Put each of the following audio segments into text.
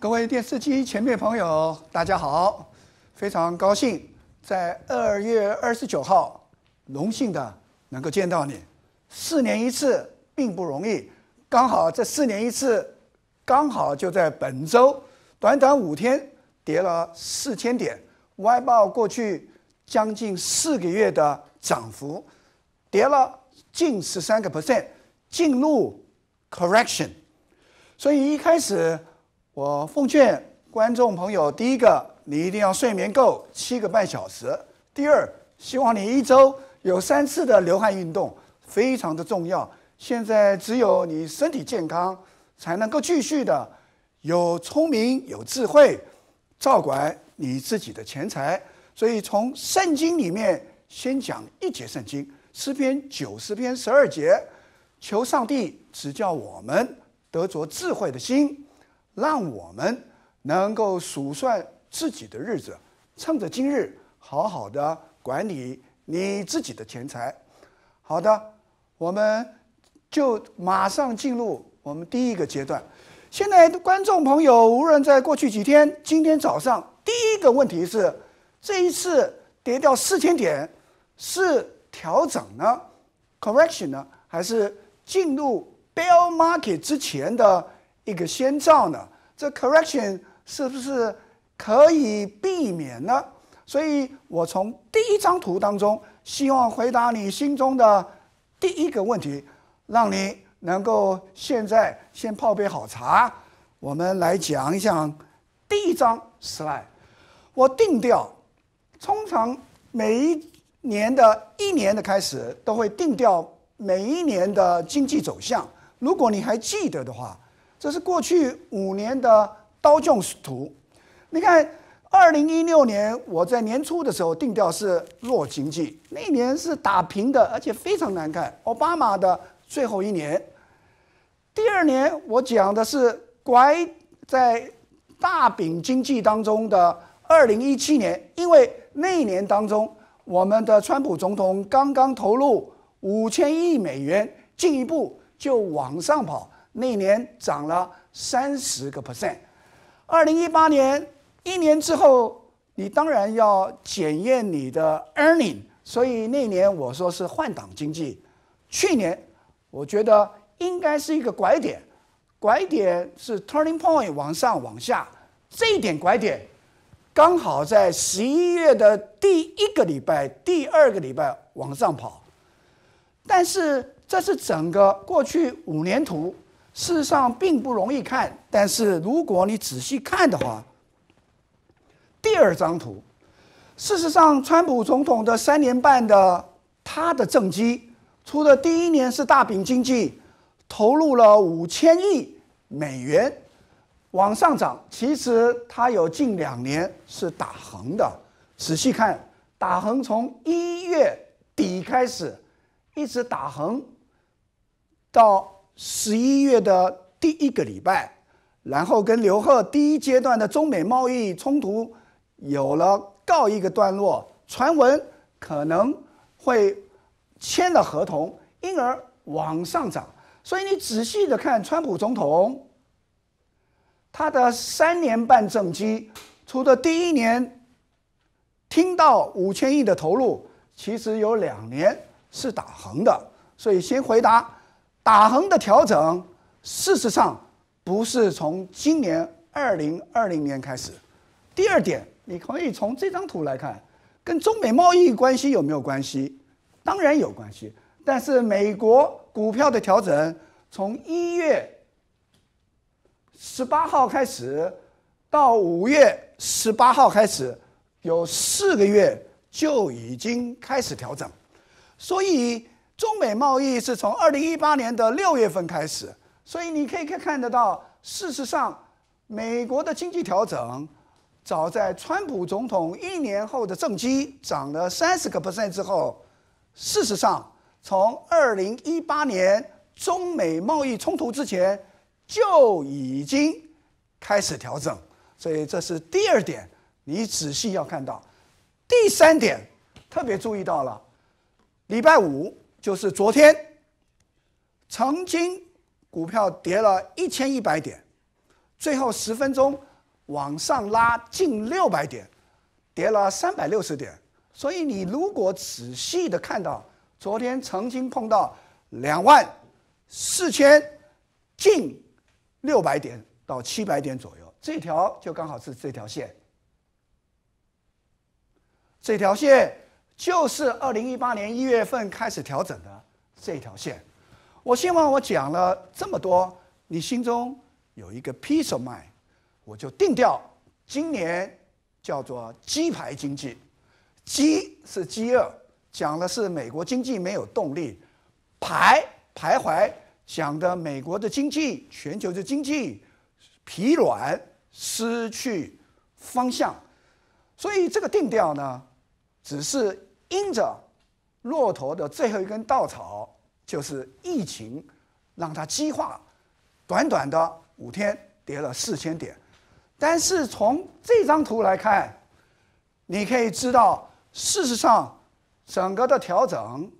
各位电视机前面朋友，大家好！非常高兴在二月二十九号，荣幸的能够见到你。四年一次并不容易，刚好这四年一次，刚好就在本周，短短五天跌了四千点，歪爆过去将近四个月的涨幅，跌了近十三个 percent，进入 correction，所以一开始。我奉劝观众朋友，第一个，你一定要睡眠够七个半小时；第二，希望你一周有三次的流汗运动，非常的重要。现在只有你身体健康，才能够继续的有聪明、有智慧，照管你自己的钱财。所以从圣经里面先讲一节圣经，诗篇九十篇十二节，求上帝指教我们得着智慧的心。让我们能够数算自己的日子，趁着今日好好的管理你自己的钱财。好的，我们就马上进入我们第一个阶段。现在观众朋友无论在过去几天、今天早上，第一个问题是：这一次跌掉四千点是调整呢，correction 呢，还是进入 bear market 之前的？一个先兆呢？这 correction 是不是可以避免呢？所以，我从第一张图当中，希望回答你心中的第一个问题，让你能够现在先泡杯好茶，我们来讲一讲第一张 slide。我定调，通常每一年的一年的开始都会定调每一年的经济走向。如果你还记得的话。这是过去五年的刀状图，你看，二零一六年我在年初的时候定调是弱经济，那年是打平的，而且非常难看，奥巴马的最后一年。第二年我讲的是拐在大饼经济当中的二零一七年，因为那年当中，我们的川普总统刚刚投入五千亿美元，进一步就往上跑。那年涨了三十个 percent，二零一八年一年之后，你当然要检验你的 earning，所以那年我说是换挡经济。去年我觉得应该是一个拐点，拐点是 turning point，往上往下，这一点拐点刚好在十一月的第一个礼拜、第二个礼拜往上跑，但是这是整个过去五年图。事实上并不容易看，但是如果你仔细看的话，第二张图，事实上，川普总统的三年半的他的政绩，出的第一年是大饼经济，投入了五千亿美元往上涨。其实他有近两年是打横的，仔细看，打横从一月底开始一直打横到。十一月的第一个礼拜，然后跟刘鹤第一阶段的中美贸易冲突有了告一个段落，传闻可能会签了合同，因而往上涨。所以你仔细的看，川普总统他的三年半政绩，除了第一年听到五千亿的投入，其实有两年是打横的。所以先回答。马横的调整，事实上不是从今年二零二零年开始。第二点，你可以从这张图来看，跟中美贸易关系有没有关系？当然有关系。但是美国股票的调整，从一月十八号开始，到五月十八号开始，有四个月就已经开始调整，所以。中美贸易是从二零一八年的六月份开始，所以你可以看看得到，事实上，美国的经济调整，早在川普总统一年后的政绩涨了三十个 percent 之后，事实上，从二零一八年中美贸易冲突之前就已经开始调整，所以这是第二点，你仔细要看到，第三点，特别注意到了，礼拜五。就是昨天，曾经股票跌了一千一百点，最后十分钟往上拉近六百点，跌了三百六十点。所以你如果仔细的看到，昨天曾经碰到两万四千近六百点到七百点左右，这条就刚好是这条线，这条线。就是二零一八年一月份开始调整的这条线，我希望我讲了这么多，你心中有一个 piece of mind，我就定调，今年叫做鸡排经济，鸡是饥饿，讲的是美国经济没有动力，排徘徊，讲的美国的经济、全球的经济疲软，失去方向，所以这个定调呢，只是。因着骆驼的最后一根稻草，就是疫情让它激化，短短的五天跌了四千点。但是从这张图来看，你可以知道，事实上整个的调整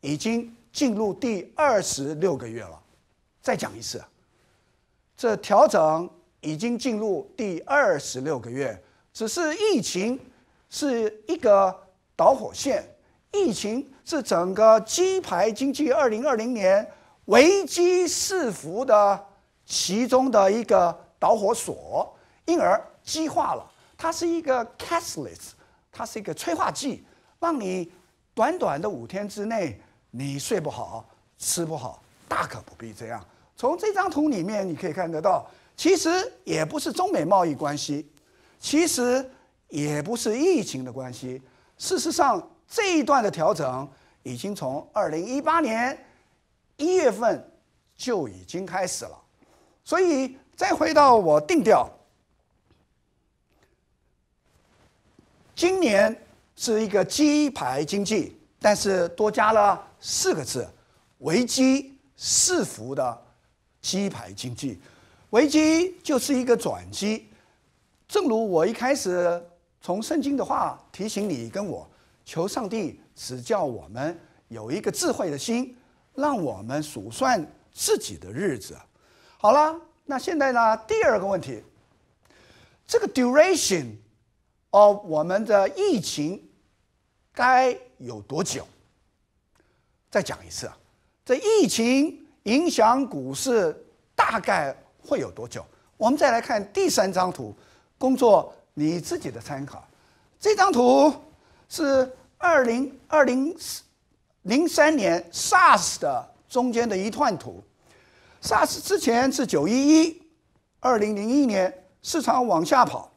已经进入第二十六个月了。再讲一次，这调整已经进入第二十六个月，只是疫情是一个。导火线，疫情是整个鸡排经济二零二零年危机四伏的其中的一个导火索，因而激化了。它是一个 catalyst，它是一个催化剂，让你短短的五天之内，你睡不好，吃不好，大可不必这样。从这张图里面，你可以看得到，其实也不是中美贸易关系，其实也不是疫情的关系。事实上，这一段的调整已经从二零一八年一月份就已经开始了。所以，再回到我定调，今年是一个鸡排经济，但是多加了四个字——危机四伏的鸡排经济。危机就是一个转机，正如我一开始。从圣经的话提醒你跟我，求上帝指教我们有一个智慧的心，让我们数算自己的日子。好了，那现在呢？第二个问题，这个 duration 哦，我们的疫情该有多久？再讲一次啊，这疫情影响股市大概会有多久？我们再来看第三张图，工作。你自己的参考，这张图是二零二零零三年 SARS 的中间的一段图。SARS 之前是九一一，二零零一年市场往下跑，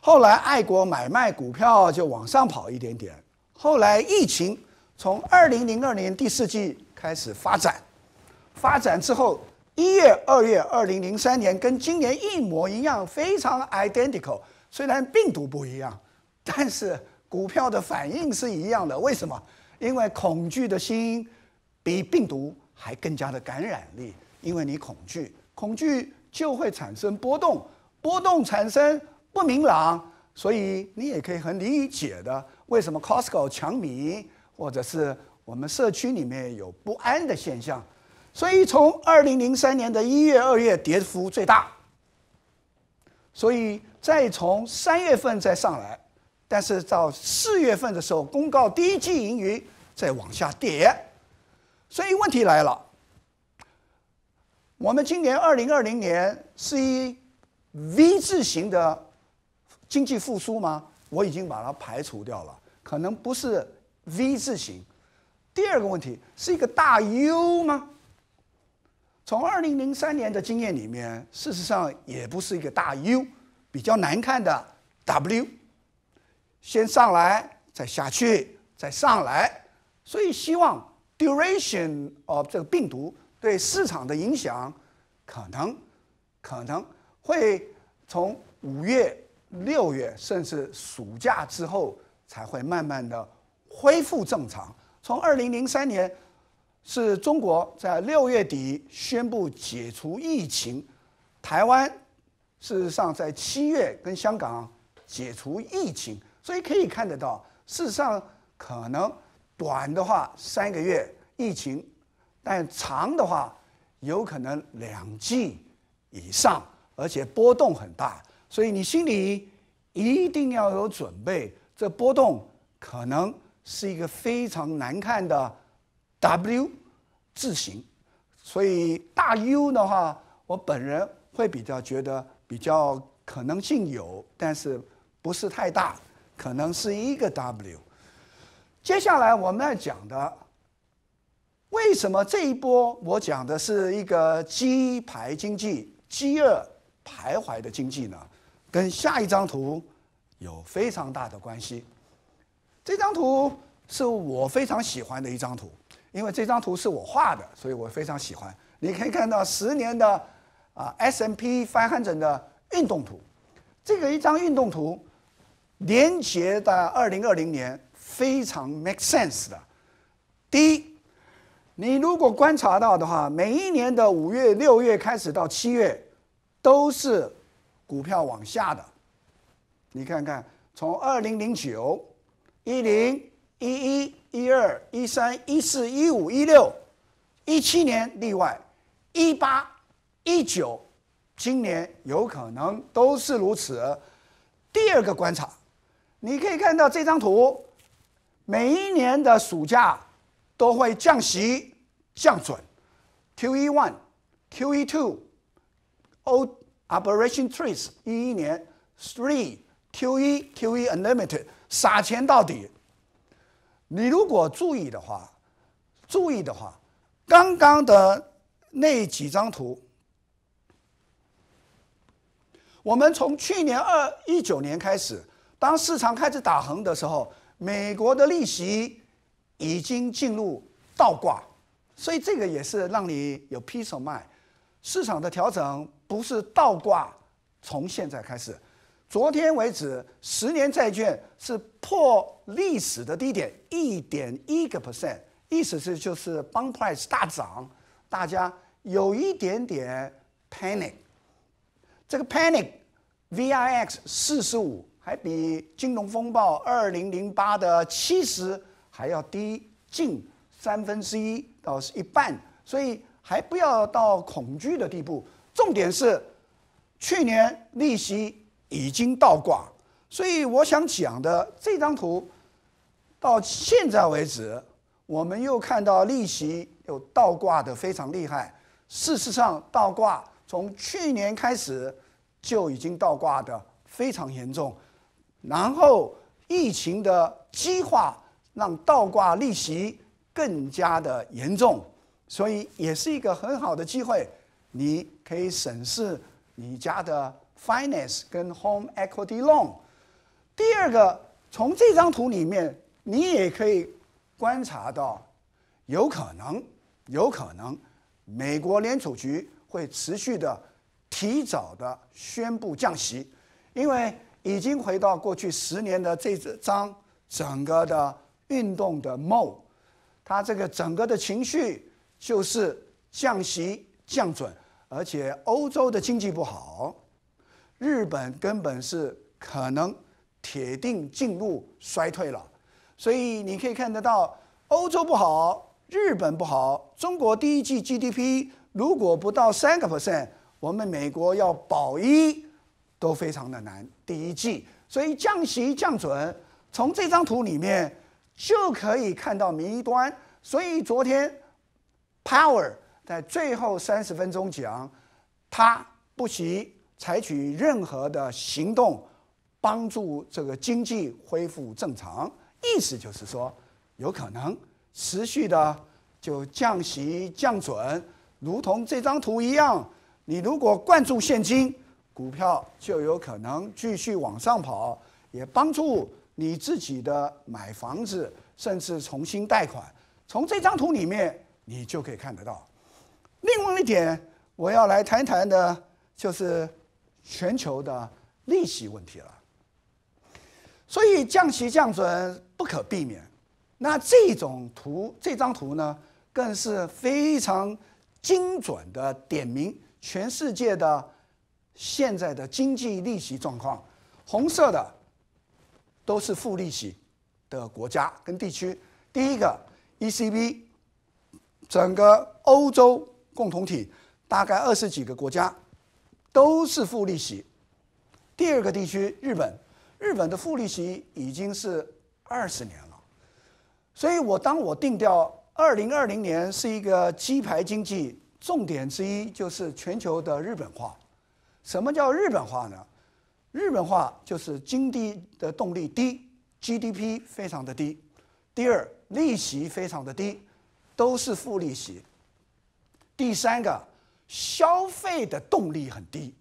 后来爱国买卖股票就往上跑一点点，后来疫情从二零零二年第四季开始发展，发展之后。一月、二月、二零零三年跟今年一模一样，非常 identical。虽然病毒不一样，但是股票的反应是一样的。为什么？因为恐惧的心比病毒还更加的感染力。因为你恐惧，恐惧就会产生波动，波动产生不明朗，所以你也可以很理解的，为什么 Costco、强米或者是我们社区里面有不安的现象。所以从二零零三年的一月、二月跌幅最大，所以再从三月份再上来，但是到四月份的时候公告第一季盈余再往下跌，所以问题来了，我们今年二零二零年是一 V 字形的经济复苏吗？我已经把它排除掉了，可能不是 V 字形。第二个问题是一个大 U 吗？从二零零三年的经验里面，事实上也不是一个大 U，比较难看的 W，先上来再下去再上来，所以希望 duration of 这个病毒对市场的影响可能可能会从五月六月甚至暑假之后才会慢慢的恢复正常。从二零零三年。是中国在六月底宣布解除疫情，台湾事实上在七月跟香港解除疫情，所以可以看得到，事实上可能短的话三个月疫情，但长的话有可能两季以上，而且波动很大，所以你心里一定要有准备，这波动可能是一个非常难看的。W 字形，所以大 U 的话，我本人会比较觉得比较可能性有，但是不是太大，可能是一个 W。接下来我们要讲的，为什么这一波我讲的是一个鸡排经济、饥饿徘徊的经济呢？跟下一张图有非常大的关系。这张图是我非常喜欢的一张图。因为这张图是我画的，所以我非常喜欢。你可以看到十年的啊 S M P r e d 的运动图，这个一张运动图连接的二零二零年非常 make sense 的。第一，你如果观察到的话，每一年的五月、六月开始到七月都是股票往下的。你看看，从二零零九、一零、一一。一二一三一四一五一六一七年例外一八一九今年有可能都是如此。第二个观察，你可以看到这张图，每一年的暑假都会降息降准。Q E one Q E two O operation trees 一一年 three Q E Q E unlimited 撒钱到底。你如果注意的话，注意的话，刚刚的那几张图，我们从去年二一九年开始，当市场开始打横的时候，美国的利息已经进入倒挂，所以这个也是让你有批手卖。市场的调整不是倒挂，从现在开始。昨天为止，十年债券是破历史的低点，一点一个 percent，意思是就是 bond price 大涨，大家有一点点 panic。这个 panic，VIX 四十五还比金融风暴二零零八的七十还要低近三分之一到一半，所以还不要到恐惧的地步。重点是，去年利息。已经倒挂，所以我想讲的这张图，到现在为止，我们又看到利息又倒挂的非常厉害。事实上，倒挂从去年开始就已经倒挂的非常严重，然后疫情的激化让倒挂利息更加的严重，所以也是一个很好的机会，你可以审视你家的。finance 跟 home equity loan，第二个从这张图里面你也可以观察到，有可能，有可能美国联储局会持续的提早的宣布降息，因为已经回到过去十年的这张整个的运动的 mode，它这个整个的情绪就是降息降准，而且欧洲的经济不好。日本根本是可能铁定进入衰退了，所以你可以看得到，欧洲不好，日本不好，中国第一季 GDP 如果不到三个 percent，我们美国要保一都非常的难。第一季，所以降息降准，从这张图里面就可以看到谜端。所以昨天 Power 在最后三十分钟讲，他不惜采取任何的行动帮助这个经济恢复正常，意思就是说有可能持续的就降息降准，如同这张图一样，你如果灌注现金，股票就有可能继续往上跑，也帮助你自己的买房子，甚至重新贷款。从这张图里面你就可以看得到。另外一点我要来谈谈的就是。全球的利息问题了，所以降息降准不可避免。那这种图这张图呢，更是非常精准的点明全世界的现在的经济利息状况。红色的都是负利息的国家跟地区。第一个 ECB，整个欧洲共同体大概二十几个国家。都是负利息。第二个地区，日本，日本的负利息已经是二十年了。所以我当我定掉二零二零年是一个鸡排经济，重点之一就是全球的日本化。什么叫日本化呢？日本化就是经济的动力低，GDP 非常的低，第二利息非常的低，都是负利息。第三个。消费的动力很低，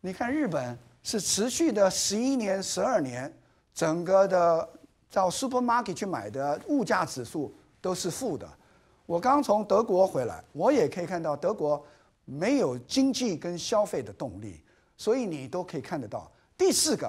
你看日本是持续的十一年、十二年，整个的到 supermarket 去买的物价指数都是负的。我刚从德国回来，我也可以看到德国没有经济跟消费的动力，所以你都可以看得到。第四个，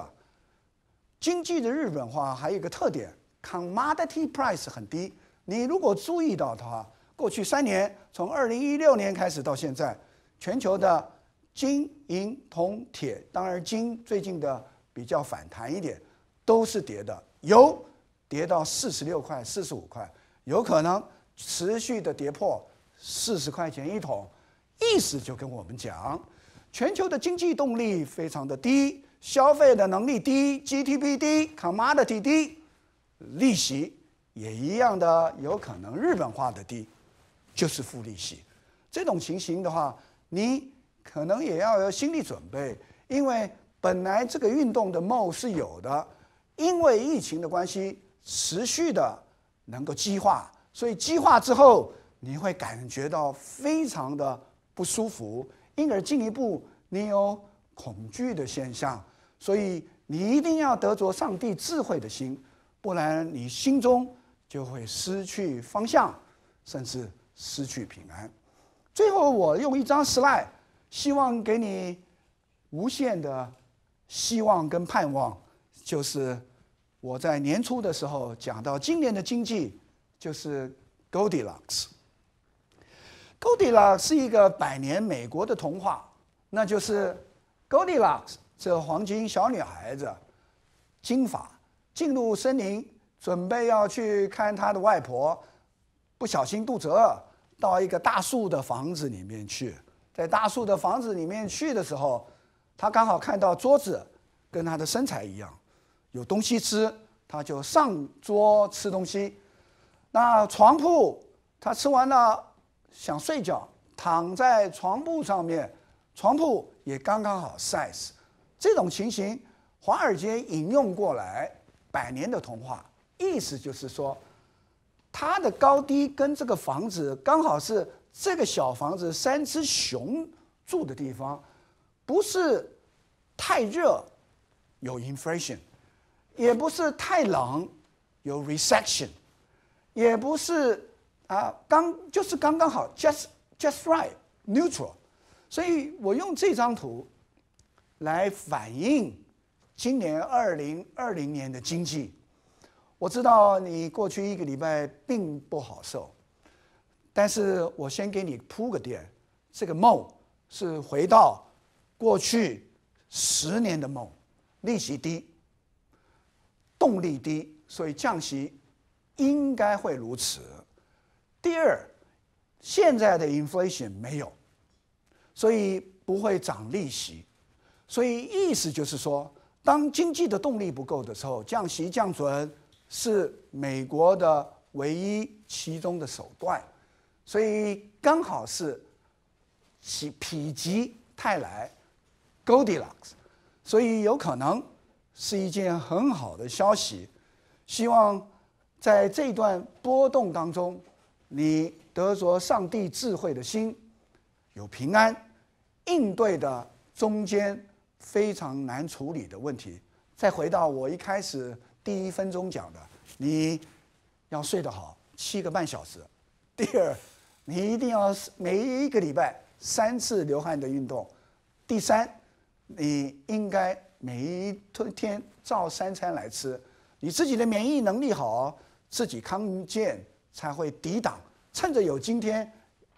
经济的日本化还有一个特点，commodity price 很低。你如果注意到的话。过去三年，从二零一六年开始到现在，全球的金、银、铜、铁，当然金最近的比较反弹一点，都是跌的。油跌到四十六块、四十五块，有可能持续的跌破四十块钱一桶。意思就跟我们讲，全球的经济动力非常的低，消费的能力低，GDP 低，Commodity 低，利息也一样的，有可能日本化的低。就是付利息，这种情形的话，你可能也要有心理准备，因为本来这个运动的梦是有的，因为疫情的关系持续的能够激化，所以激化之后你会感觉到非常的不舒服，因而进一步你有恐惧的现象，所以你一定要得着上帝智慧的心，不然你心中就会失去方向，甚至。失去平安，最后我用一张 slide，希望给你无限的希望跟盼望，就是我在年初的时候讲到今年的经济就是 Goldilocks。Goldilocks 是一个百年美国的童话，那就是 Goldilocks 这黄金小女孩子，金发进入森林，准备要去看她的外婆，不小心肚子饿。到一个大树的房子里面去，在大树的房子里面去的时候，他刚好看到桌子跟他的身材一样，有东西吃，他就上桌吃东西。那床铺，他吃完了想睡觉，躺在床铺上面，床铺也刚刚好 size。这种情形，华尔街引用过来，百年的童话，意思就是说。它的高低跟这个房子刚好是这个小房子三只熊住的地方，不是太热有 inflation，也不是太冷有 recession，也不是啊刚就是刚刚好 just just right neutral，所以我用这张图来反映今年二零二零年的经济。我知道你过去一个礼拜并不好受，但是我先给你铺个垫：，这个梦是回到过去十年的梦，利息低，动力低，所以降息应该会如此。第二，现在的 inflation 没有，所以不会涨利息，所以意思就是说，当经济的动力不够的时候，降息降准。是美国的唯一其中的手段，所以刚好是其否极泰来，Goldilocks，所以有可能是一件很好的消息。希望在这段波动当中，你得着上帝智慧的心，有平安应对的中间非常难处理的问题。再回到我一开始。第一分钟讲的，你要睡得好，七个半小时。第二，你一定要每一个礼拜三次流汗的运动。第三，你应该每一天照三餐来吃。你自己的免疫能力好，自己康健才会抵挡。趁着有今天，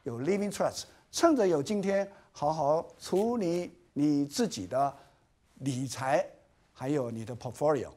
有 Living Trust，趁着有今天，好好处理你自己的理财，还有你的 Portfolio。